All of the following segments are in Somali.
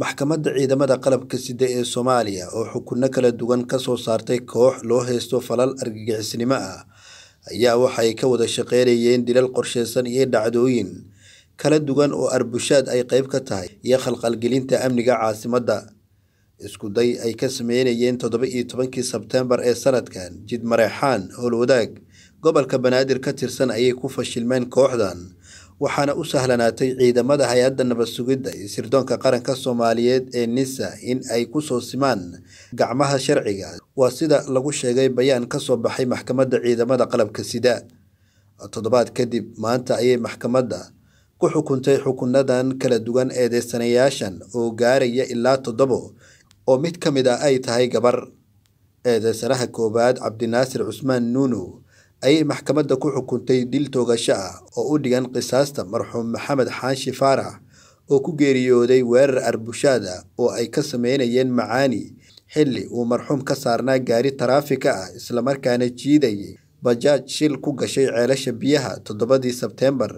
maxkamadda ciidamada qalabka sida ee soomaaliya oo xukunno kala duwan kasoo saartay koox loo haysto falal argagixisnimo ah ayaa waxay ka wada shaqeynayeen dilal qorsheysan iyo dhacdooyin kala duwan oo arbushaad ay qeyb ka tahay iyo khalqalgelinta amniga caasimadda iskuday ay ka sameynayeen toddoba iyo tobankii sebteembar ee sanadkan jid mareexaan howlwadaag gobolka banaadir ka tirsan ayay ku fashilmeen kooxdan waxaana u sahlanaatay ciidamada hay-adda nabad sugidda iyo sirdoonka qaranka soomaaliyeed ee nisa in ay ku soo simaan gacmaha sharciga waa sida lagu sheegay bayaan ka soo baxay maxkamadda ciidamada qalabka sida toddobaad kadib maanta ayay maxkamadda ku xukuntay xukunadan kala dugan eedeysanayaashan oo gaaraya ilaa toddobo oo mid ka mid a ah ay tahay gabar eedeysanaha koowaad cabdinaasir cusmaan nuuno ayay maxkamadda ku xukuntay dil toogasho ah oo u dhigan qisaasta marxuum maxamed xaanshi faarax oo ku geeriyooday weerar arbushaada oo ay ka sameynayeen macaani xilli uu marxuum ka saarnaa gaari taraafika ah islamarkaana jiiday bajaaj shil ku gashay ceelasha biyaha toddobadii sebteembar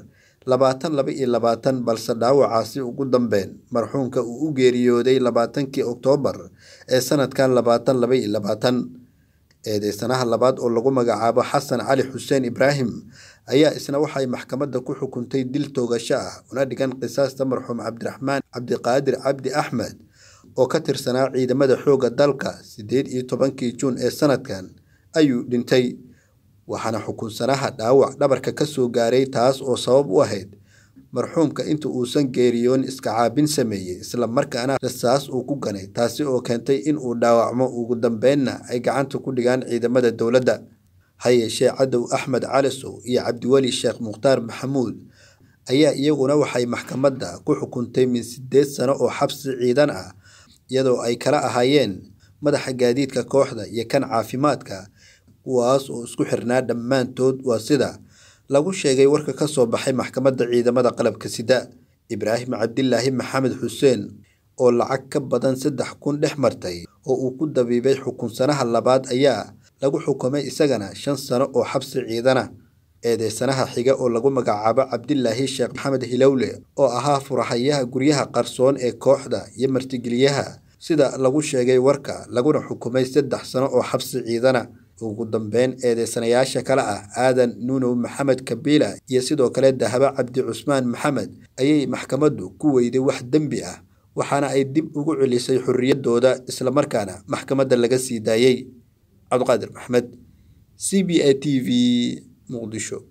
labaatan laba iyo labaatan balse dhaawacaasi ugu dambeen marxuumka uu u geeriyooday labaatankii oktoobar ee sanadkan labaatan laba iyo labaatan eedeysanaha labaad oo lagu magacaabo xasan cali xuseen ibraahim ayaa isna waxay maxkamadda ku xukuntay dil toogasho ah una dhigan qisaasta marxuum cabdiraxmaan cabdiqaadir cabdi axmed oo ka tirsanaa ciidamada xoogga dalka sideed iyo tobankii juun ee sanadkan ayuu dhintay waxaana xukunsanaha dhaawac dhabarka ka soo gaaray taas oo sabab u ahayd marxuumka inta uusan geeriyoon iska caabin sameeyey isla markaana rasaas uu ku ganay taasi oo keentay in uu dhaawacmo ugu dambeynna ay gacanta ku dhigaan ciidamada dowladda ha yeeshee cadow axmed calisow iyo cabdiweli sheekh mukhtaar maxamuud ayaa iyaguna waxay maxkamadda ku xukuntay min sideed sano oo xabsi ciidan ah iyadoo ay kala ahaayeen madaxa gaadiidka kooxda iyo kan caafimaadka kuwaas oo isku xirnaa dhammaantood waa sida lagu sheegay warka ka soo baxay maxkamadda ciidamada qalabka sida ibraahim cabdilaahi maxamed xuseen oo lacag ka badan saddex kun dhex martay oo uu ku dabiibay xukunsanaha labaad ayaa lagu xukumay isagana shan sano oo xabsi ciidana eedeysanaha xiga oo lagu magacaabo cabdilaahi sheekh maxamed hilowle oo ahaa furahayaha guryaha qarsoon ee kooxda iyo martigeliyaha sida lagu sheegay warka laguna xukumay saddex sano oo xabsi ciidana ugu dambeyn eedeysanayaasha kale ah aadan nuunow maxamed kabiila iyo sidoo kale dahabo cabdi cusmaan maxamed ayay maxkamaddu ku weyday wax dembi ah waxaana ay dib ugu celisay xoriyadooda islamarkaana maxkamadda laga sii daayey cabdiqaadir maxamed c b a t v muqdisho